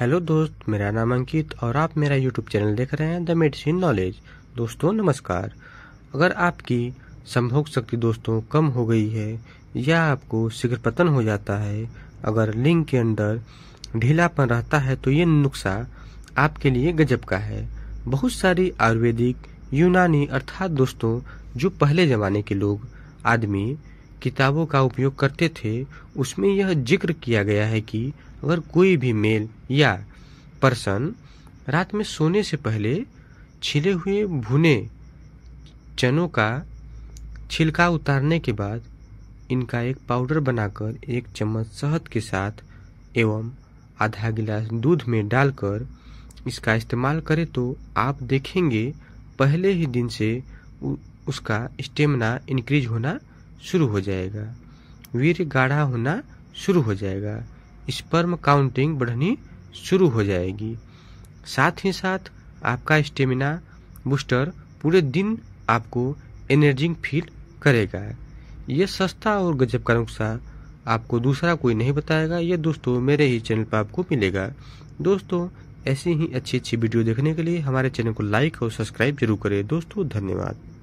hello दोस्त मेरा नाम अंकित और आप मेरा यूट्यूब चैनल देख रहे हैं द मेडिसिन नॉलेज दोस्तों नमस्कार अगर आपकी संभोग शक्ति दोस्तों कम हो गई है या आपको शीघ्र पतन हो जाता है अगर लिंग के अंदर ढीलापन रहता है तो ये नुस्खा आपके लिए गजब का है बहुत सारी आयुर्वेदिक यूनानी अर्थात दोस्तों जो पहले ज़माने के लोग आदमी किताबों का उपयोग करते थे उसमें यह जिक्र किया गया है कि अगर कोई भी मेल या पर्सन रात में सोने से पहले छिले हुए भुने चनों का छिलका उतारने के बाद इनका एक पाउडर बनाकर एक चम्मच शहद के साथ एवं आधा गिलास दूध में डालकर इसका इस्तेमाल करें तो आप देखेंगे पहले ही दिन से उसका स्टेमिना इंक्रीज होना शुरू हो जाएगा वीर गाढ़ा होना शुरू हो जाएगा स्पर्म काउंटिंग बढ़नी शुरू हो जाएगी साथ ही साथ आपका स्टेमिना बूस्टर पूरे दिन आपको एनर्जिंग फील करेगा यह सस्ता और गजब का नुस्खा आपको दूसरा कोई नहीं बताएगा ये दोस्तों मेरे ही चैनल पर आपको मिलेगा दोस्तों ऐसी ही अच्छी अच्छी वीडियो देखने के लिए हमारे चैनल को लाइक और सब्सक्राइब जरूर करें दोस्तों धन्यवाद